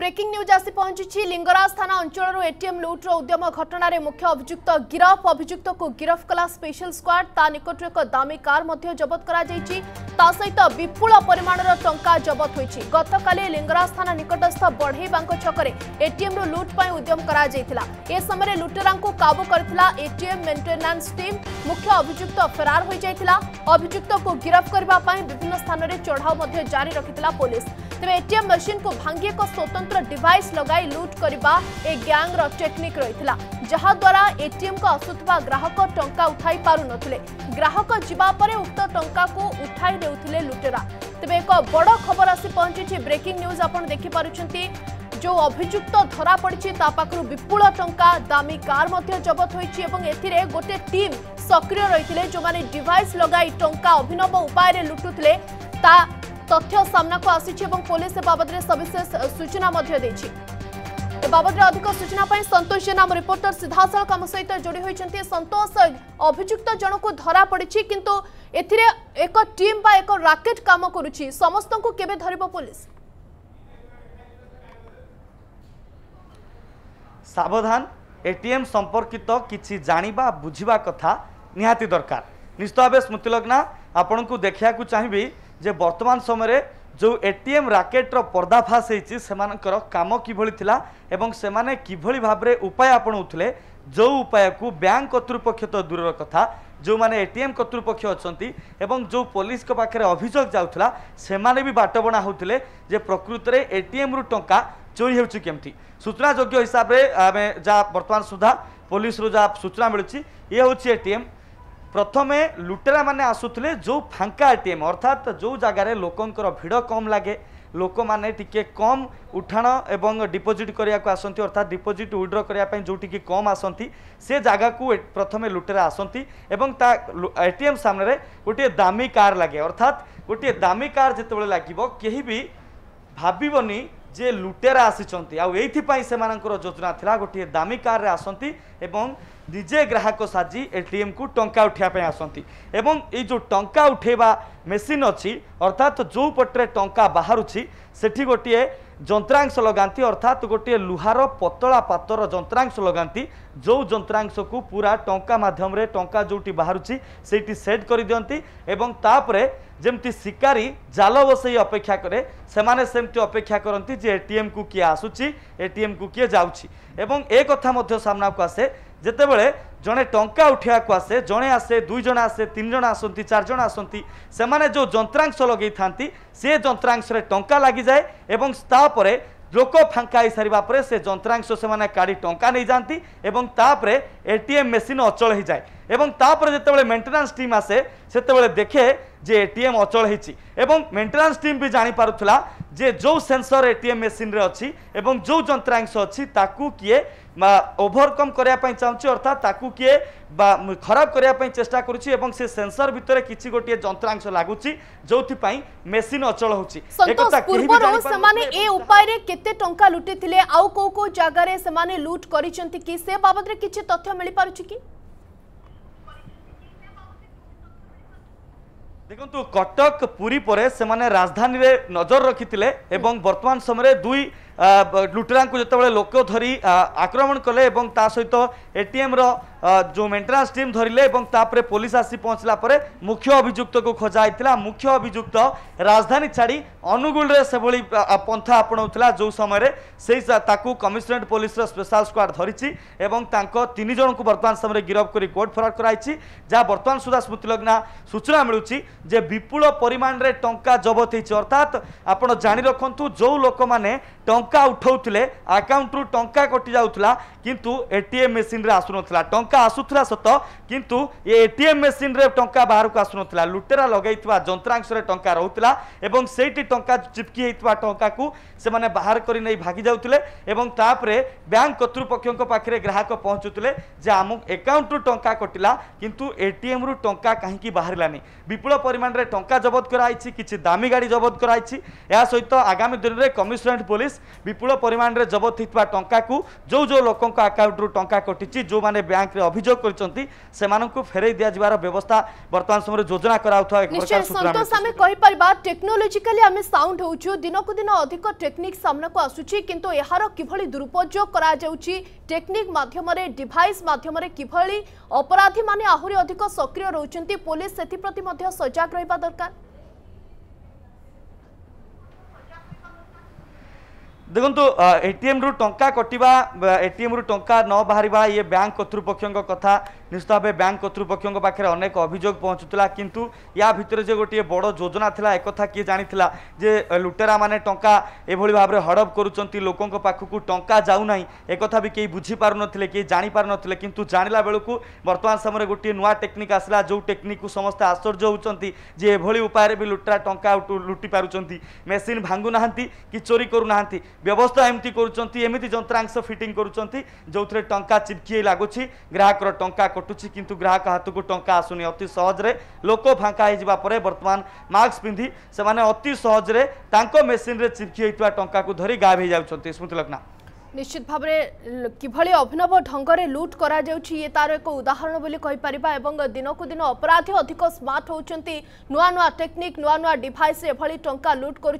breaking news আসি পৌঁছিছি লিঙ্গরাজ থানা অঞ্চলর ATM লুট্র উদ্যম ঘটনার মুখ্য অভিযুক্ত গিরফ অভিযুক্ত গিরফ কলা স্পেশাল স্কোয়াড তা নিকটরে এক দামি কার জবত করা তা সহিত বিপুল পরিমাণর টঙ্কা জবত হয়েছে গতকাল লিঙ্গরাজ থানা নিকটস্থ বড়েইবাঙ্ক ছকরে এটিএম লুট পাই উদ্যম করা এ সময় লুটেরা কাবু করে এটিএম মেটেনান্স টিম মুখ্য অভিযুক্ত ফেরার হয়ে যাই অভিযুক্ত গিরফ করা বিভিন্ন স্থানের চড়াও জারি রাখি পুলিশ ତେବେ ଏଟିଏମ୍ ମେସିନ୍କୁ ଭାଙ୍ଗି ଏକ ସ୍ୱତନ୍ତ୍ର ଡିଭାଇସ୍ ଲଗାଇ ଲୁଟ୍ କରିବା ଏ ଗ୍ୟାଙ୍ଗର ଟେକ୍ନିକ୍ ରହିଥିଲା ଯାହାଦ୍ୱାରା ଏଟିଏମ୍କୁ ଆସୁଥିବା ଗ୍ରାହକ ଟଙ୍କା ଉଠାଇ ପାରୁନଥିଲେ ଗ୍ରାହକ ଯିବା ପରେ ଉକ୍ତ ଟଙ୍କାକୁ ଉଠାଇ ନେଉଥିଲେ ଲୁଟେରା ତେବେ ଏକ ବଡ଼ ଖବର ଆସି ପହଞ୍ଚିଛି ବ୍ରେକିଂ ନ୍ୟୁଜ୍ ଆପଣ ଦେଖିପାରୁଛନ୍ତି ଯେଉଁ ଅଭିଯୁକ୍ତ ଧରା ପଡ଼ିଛି ତା ପାଖରୁ ବିପୁଳ ଟଙ୍କା ଦାମୀ କାର୍ ମଧ୍ୟ ଜବତ ହୋଇଛି ଏବଂ ଏଥିରେ ଗୋଟିଏ ଟିମ୍ ସକ୍ରିୟ ରହିଥିଲେ ଯେଉଁମାନେ ଡିଭାଇସ୍ ଲଗାଇ ଟଙ୍କା ଅଭିନବ ଉପାୟରେ ଲୁଟୁଥିଲେ ତା তথ্য সামনাকু আসিছে এবং পুলিশ এ বাবদরে সবিশেষ সূচনা মধ্যে দিয়েছে এ বাবদরে অধিক সূচনা পাই সন্তোষ জেনা আমার রিপোর্টর সিধাসলখ আম সহিত যোড়ি হয়েছেন সন্তোষ অভিযুক্ত জনকু ধরা পড়িছি কিন্তু এথিরে এক টিম বা এক রাকেট কাম করুছি সমস্তଙ୍କୁ কেবে ধরিব পুলিশ সাবধান এটিএম সম্পর্কিত কিছু জাঁয়া বুঝবা কথা নিহতি দরকার নিশ্চিত ভাবে স্মৃতিলগ্না আপনার দেখা চাহিবি যে বর্তমান সময়ে যে এটিএম রাকেটর পর্দাফাশ হয়েছি সেমানকর কাম কিভাবে লা এবং সেমানে কিভাবে ভাবে উপায় আপনাউলে যে উপায়কু ব্যাঙ্ক কর্তৃপক্ষ তো দূরের কথা ଯେଉଁମାନେ ଏ ଟି ଏମ୍ କର୍ତ୍ତୃପକ୍ଷ ଅଛନ୍ତି ଏବଂ ଯେଉଁ ପୋଲିସଙ୍କ ପାଖରେ ଅଭିଯୋଗ ଯାଉଥିଲା ସେମାନେ ବି ବାଟବଣା ହେଉଥିଲେ ଯେ ପ୍ରକୃତରେ ଏ ଟି ଏମ୍ରୁ ଟଙ୍କା ଚୋରି ହେଉଛି କେମିତି ସୂଚନାଯୋଗ୍ୟ ହିସାବରେ ଆମେ ଯାହା ବର୍ତ୍ତମାନ ସୁଦ୍ଧା ପୋଲିସରୁ ଯାହା ସୂଚନା ମିଳୁଛି ଇଏ ହେଉଛି ଏ ଟି ଏମ୍ ପ୍ରଥମେ ଲୁଟେରାମାନେ ଆସୁଥିଲେ ଯେଉଁ ଫାଙ୍କା ଏ ଟି ଏମ୍ ଅର୍ଥାତ୍ ଯେଉଁ ଜାଗାରେ ଲୋକଙ୍କର ଭିଡ଼ କମ୍ ଲାଗେ ଲୋକମାନେ ଟିକେ କମ୍ ଉଠାଣ ଏବଂ ଡିପୋଜିଟ୍ କରିବାକୁ ଆସନ୍ତି ଅର୍ଥାତ୍ ଡିପୋଜିଟ୍ ୱିଡ୍ର କରିବା ପାଇଁ ଯେଉଁଠିକି କମ୍ ଆସନ୍ତି ସେ ଜାଗାକୁ ପ୍ରଥମେ ଲୁଟେରା ଆସନ୍ତି ଏବଂ ତା ଏ ଟି ଏମ୍ ସାମ୍ନାରେ ଗୋଟିଏ ଦାମୀ କାର୍ ଲାଗେ ଅର୍ଥାତ୍ ଗୋଟିଏ ଦାମୀ କାର୍ ଯେତେବେଳେ ଲାଗିବ କେହି ବି ଭାବିବନି যে লুটেরা আসিছেন আইপাই সে যোজনা লা গোটিয়ে দামি কার্রে আসতে এবং নিজে গ্রাহক সাজি এটিএম কু টঙ্কা উঠাইপ আসতে এবং এই যে টঙ্কা উঠাইবা মেসিন অর্থাৎ যে পটরে টঙ্কা বাহুছি সেটি গোটিয়ে ଯନ୍ତ୍ରାଂଶ ଲଗାନ୍ତି ଅର୍ଥାତ୍ ଗୋଟିଏ ଲୁହାର ପତଳା ପାତର ଯନ୍ତ୍ରାଂଶ ଲଗାନ୍ତି ଯେଉଁ ଯନ୍ତ୍ରାଂଶକୁ ପୁରା ଟଙ୍କା ମାଧ୍ୟମରେ ଟଙ୍କା ଯେଉଁଠି ବାହାରୁଛି ସେଇଠି ସେଟ୍ କରିଦିଅନ୍ତି ଏବଂ ତାପରେ ଯେମିତି ଶିକାରୀ ଜାଲ ବସେଇ ଅପେକ୍ଷା କରେ ସେମାନେ ସେମିତି ଅପେକ୍ଷା କରନ୍ତି ଯେ ଏ ଏଟିଏମ୍କୁ କିଏ ଆସୁଛି ଏଟିଏମ୍କୁ କିଏ ଯାଉଛି ଏବଂ ଏ କଥା ମଧ୍ୟ ସାମ୍ନାକୁ ଆସେ যেতবে জনে টঙ্কা উঠাইয়া আসে জনে আসে দুইজন আসে তিনজন আসতে চারজন আসতে সে যে যন্ত্রাংশ লগাই থাকে সে যন্ত্রাংশে টঙ্কা লাগি যায় এবং তাপরে লোক ফাঙ্কা হয়ে সারা পরে সে যন্ত্রাংশ সে কাড়ি টঙ্কা নিয়ে যাতে এবং তাপরে এটিএম মেসিন অচল হয়ে যায় এবং তাপরে যেতবে মেটেনান্স টিম আসে সেতবে দেখে যে এটিএম অচল হয়েছি এবং মেটেনান্স টিম বি জাঁপারুলা যে ଯେଉଁ সেন্সর এটিএম ଟି ଏମ୍ ମେସିନ୍ରେ ଅଛି ଏବଂ ଯେଉଁ ଯନ୍ତ୍ରାଂଶ ଅଛି ତାକୁ କିଏ ଓଭରକମ୍ କରିବା ପାଇଁ ଚାହୁଁଛି ଅର୍ଥାତ୍ ତାକୁ বা খারাপ করা চেষ্টা করছি এবং সে সেন্সর ভিতরে কিছু গোটিয়ে যন্ত্রাংশ লাগুছি যোপাই মেসিন অচল হচ্ছে সেমানে এ উপায়ে কেতে টঙ্কা লুটিলে আউ কেউ কেউ জায়গায় সেমানে লুট করেছেন কি সে বাবদরে কিছু তথ্য মিলি পারুছি কি দেখন্তু কটক পুরী পরে সেমানে রাজধানীরে নজর রাখিলে এবং বর্তমান সময়ে দুই ଲୁଟେରାଙ୍କୁ ଯେତେବେଳେ ଲୋକ ଧରି ଆକ୍ରମଣ କଲେ ଏବଂ ତା ସହିତ ଏଟିଏମ୍ର ଯେଉଁ ମେଣ୍ଟେନାନ୍ସ ଟିମ୍ ଧରିଲେ ଏବଂ ତାପରେ ପୋଲିସ ଆସି ପହଞ୍ଚିଲା ପରେ ମୁଖ୍ୟ ଅଭିଯୁକ୍ତକୁ ଖୋଜା ହେଇଥିଲା ମୁଖ୍ୟ ଅଭିଯୁକ୍ତ ରାଜଧାନୀ ଛାଡ଼ି ଅନୁଗୁଳରେ ସେଭଳି ପନ୍ଥା ଆପଣାଉଥିଲା ଯେଉଁ ସମୟରେ ସେଇ ତାକୁ କମିଶନରେଟ୍ ପୋଲିସର ସ୍ପେଶାଲ ସ୍କ୍ୱାଡ୍ ଧରିଛି ଏବଂ ତାଙ୍କ ତିନି ଜଣଙ୍କୁ ବର୍ତ୍ତମାନ ସମୟରେ ଗିରଫ କରି କୋର୍ଟ ଫେରାର କରାଯାଇଛି ଯାହା ବର୍ତ୍ତମାନ ସୁଦ୍ଧା ସ୍ମୃତିଲଗ୍ନା ସୂଚନା ମିଳୁଛି ଯେ ବିପୁଳ ପରିମାଣରେ ଟଙ୍କା ଜବତ ହେଇଛି ଅର୍ଥାତ୍ ଆପଣ ଜାଣି ରଖନ୍ତୁ ଯେଉଁ ଲୋକମାନେ ଟଙ୍କା ଟଙ୍କା ଉଠାଉଥିଲେ ଆକାଉଣ୍ଟରୁ ଟଙ୍କା କଟିଯାଉଥିଲା କିନ୍ତୁ ଏଟିଏମ୍ ମେସିନ୍ରେ ଆସୁନଥିଲା ଟଙ୍କା ଆସୁଥିଲା ସତ କିନ୍ତୁ ଏ ଏଟିଏମ୍ ମେସିନ୍ରେ ଟଙ୍କା ବାହାରକୁ ଆସୁନଥିଲା ଲୁଟେରା ଲଗାଇଥିବା ଯନ୍ତ୍ରାଂଶରେ ଟଙ୍କା ରହୁଥିଲା ଏବଂ ସେଇଠି ଟଙ୍କା ଚିପକି ହୋଇଥିବା ଟଙ୍କାକୁ ସେମାନେ ବାହାର କରି ନେଇ ଭାଗି ଯାଉଥିଲେ ଏବଂ ତାପରେ ବ୍ୟାଙ୍କ କର୍ତ୍ତୃପକ୍ଷଙ୍କ ପାଖରେ ଗ୍ରାହକ ପହଞ୍ଚୁଥିଲେ ଯେ ଆମ ଆକାଉଣ୍ଟରୁ ଟଙ୍କା କଟିଲା କିନ୍ତୁ ଏଟିଏମ୍ରୁ ଟଙ୍କା କାହିଁକି ବାହାରିଲାନି ବିପୁଳ ପରିମାଣରେ ଟଙ୍କା ଜବତ କରାଯାଇଛି କିଛି ଦାମୀ ଗାଡ଼ି ଜବତ କରାଯାଇଛି ଏହା ସହିତ ଆଗାମୀ ଦିନରେ କମିଶନରେଟ୍ ପୋଲିସ বিপুল পরিমাণে জবত হয়েছে টঙ্কাকু যে যে লোক আকাউন্টু টঙ্কা কটিছে যে ব্যাঙ্করে অভিযোগ করেছেন সে ফেরাই দিয়ার ব্যবস্থা বর্তমান সময় যোজনা করা সন্তোষ আমি কহিপারিবা টেকনোলোজিকালি আমি সাউন্ড হচ্ছু দিনকু দিন অধিক টেকনিক সামনাকু আসুচি কিন্তু এর কিভাবে দুরুপযোগ করা যাচ্ছে টেকনিক মাধ্যমে ডিভাইস মাধ্যমে কিভাবে অপরাধী মানে আহরি অধিক সক্রিয় রয়েছেন পুলিশ সেপ্রতি সজাগ রহবা দরকার ଦେଖନ୍ତୁ ଏଟିଏମ୍ରୁ ଟଙ୍କା କଟିବା ଏଟିଏମ୍ରୁ ଟଙ୍କା ନ ବାହାରିବା ଇଏ ବ୍ୟାଙ୍କ କର୍ତ୍ତୃପକ୍ଷଙ୍କ କଥା নিশ্চিত ভাবে ব্যাঙ্ক কর্তৃপক্ষ পাখে অনেক অভিযোগ পৌঁছুলা কিন্তু ইয়া ভিতরে যে গোটিয়ে বড় যোজনা লা একথা কি জাঁ যে লুটেরা মানে টঙ্কা এভাবে ভাবে হড়প করছেন লোক পাখক টঙ্কা যাও না একথা বি কে বুঝিপারু নলে কে জাঁপারু নলে কিন্তু জাঁলা বেড়ে বর্তমান সময় গোটিয়ে নয় টেকনিক আসলা যে টেকনিক সমস্তে আশ্চর্য হচ্ছেন যে এভাবে উপায়ে বি লুটেরা টঙ্কা লুটি পুঁচ মেসিন ভাঙ্গু না কি চোরি করু না ব্যবস্থা এমতি করছেন এমতি যন্ত্রাংশ ফিটিং করছেন যে টঙ্কা চিপকিয়ে লাগুছি গ্রাহকর টঙ্কা घटू कि ग्राहक हाथ को टाँग आसुनी अति सहजे लोक फाका होगापर बर्तमान मास्क पिंधि से अति सहजे मेसीन में चिपकी होता टाँग को धरी गायब हो जाए स्मृतिलग्ना निश्चित भाव किभि अभिनव ढंग से लुट कर ये तार एक उदाहरण बोलीपर एवं दिनक दिन अपराधी अधिक स्मार्ट होती नुआ नुआ टेक्निक नुआ नुआ डिभाइस एभली टा लुट कर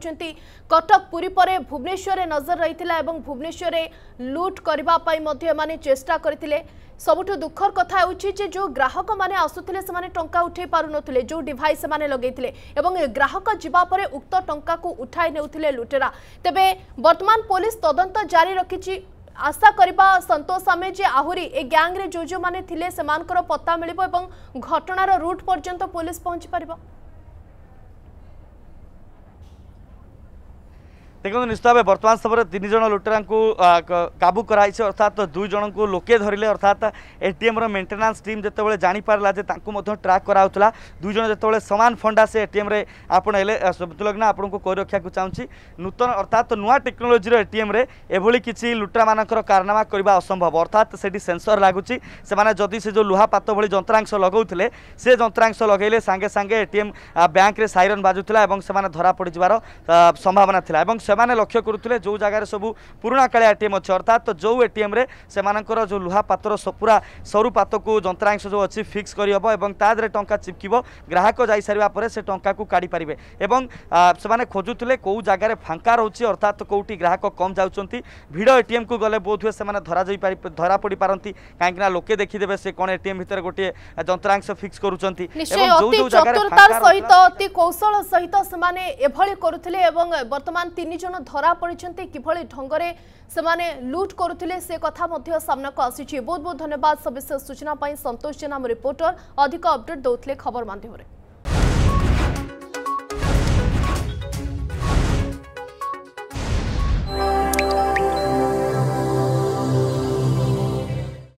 कटक पुरी पर भुवनेश्वर नजर रही भुवनेश्वर लुट करने चेष्टा करते সবোটা দুখৰ কথা আছে যে যো গ্ৰাহক মানে অসুতলে সেমানে টংকা উঠাই পৰ নথলে যো ডিভাইচ মানে লগে থিলে এবং গ্ৰাহকৰ জিবা পৰে উক্ত টংকা কো উঠাই নেউথলে লুটেৰা তেবে বৰ্তমান পুলিচ তদন্ত জারি ৰাখিছি আশা কৰিব সন্তোষসমে যে আহুৰি এ গ্যাংৰে যো যো মানে থিলে সেমানকৰ পত্তা مليব এবং ঘটনাৰ ৰুট পৰ্যন্ত পুলিচ পোনচি পৰিব দেখুন নিশ্চিত ভাবে বর্তমান সময়ের তিনজন লুটেরা কাবু করাইছে অর্থাৎ দুই জনক লোকে ধরলে অর্থাৎ এটিএম্র মেটেনান্স টিম যেতবে জাঁপারা যে তাঁর ট্রাক করাউলা দুইজন যেতবে সমান ফন্ডা সে এটিএম্রে আপনার এলে সবতুলগ্না আপনার কই রক্ষা চাহুছি নূতন অর্থাৎ নূয়া টেকনোলোজির এটিএম্রে এভাবে কিছু লুটেরা মানুষ কারনামা করা অসম্ভব অর্থাৎ সেটি সেন্সর লাগুচি সে যদি সে যে লুহা পাত ভি যন্ত্রাংশ লগাউলে সে যন্ত্রাংশ লগাইলে সাগে সাগে এটিএম ব্যাঙ্করে সাইরন বাজুলা এবং সে ধরা পড়ি যার সম্ভাবনা লা এবং সে ସେମାନେ ଲକ୍ଷ୍ୟ କରୁଥିଲେ ଯେଉଁ ଜାଗାରେ ସବୁ ପୁରୁଣା କାଳିଆ ଏଟିଏମ୍ ଅଛି ଅର୍ଥାତ୍ ଯେଉଁ ଏଟିଏମ୍ରେ ସେମାନଙ୍କର ଯେଉଁ ଲୁହା ପାତ୍ର ପୁରା ସରୁ ପାତକୁ ଯନ୍ତ୍ରାଂଶ ଯେଉଁ ଅଛି ଫିକ୍ସ କରିହେବ ଏବଂ ତା ଦେହରେ ଟଙ୍କା ଚିପକିବ ଗ୍ରାହକ ଯାଇସାରିବା ପରେ ସେ ଟଙ୍କାକୁ କାଢ଼ିପାରିବେ ଏବଂ ସେମାନେ ଖୋଜୁଥିଲେ କେଉଁ ଜାଗାରେ ଫାଙ୍କା ରହୁଛି ଅର୍ଥାତ୍ କେଉଁଠି ଗ୍ରାହକ କମ୍ ଯାଉଛନ୍ତି ଭିଡ଼ ଏଟିଏମ୍କୁ ଗଲେ ବହୁତ ହୁଏ ସେମାନେ ଧରାଯାଇ ଧରା ପଡ଼ିପାରନ୍ତି କାହିଁକିନା ଲୋକେ ଦେଖିଦେବେ ସେ କ'ଣ ଏଟିଏମ୍ ଭିତରେ ଗୋଟିଏ ଯନ୍ତ୍ରାଂଶ ଫିକ୍ସ କରୁଛନ୍ତି ସହିତ ଅତି କୌଶଳ ସହିତ ସେମାନେ ଏଭଳି କରୁଥିଲେ ଏବଂ ବର୍ତ୍ତମାନ ତିନି জন ধরা পড়েছেন কিভাবে ঢঙ্গরে সেমানে লুট করুলে সে কথা মধ্যে সামনাকু আসিছে বহুত বহুত ধন্যবাদ সবিশেষ সূচনা সন্তোষ জেনা আম রিপোর্টর অধিক অপডেট দৌলে খবর মাধ্যমে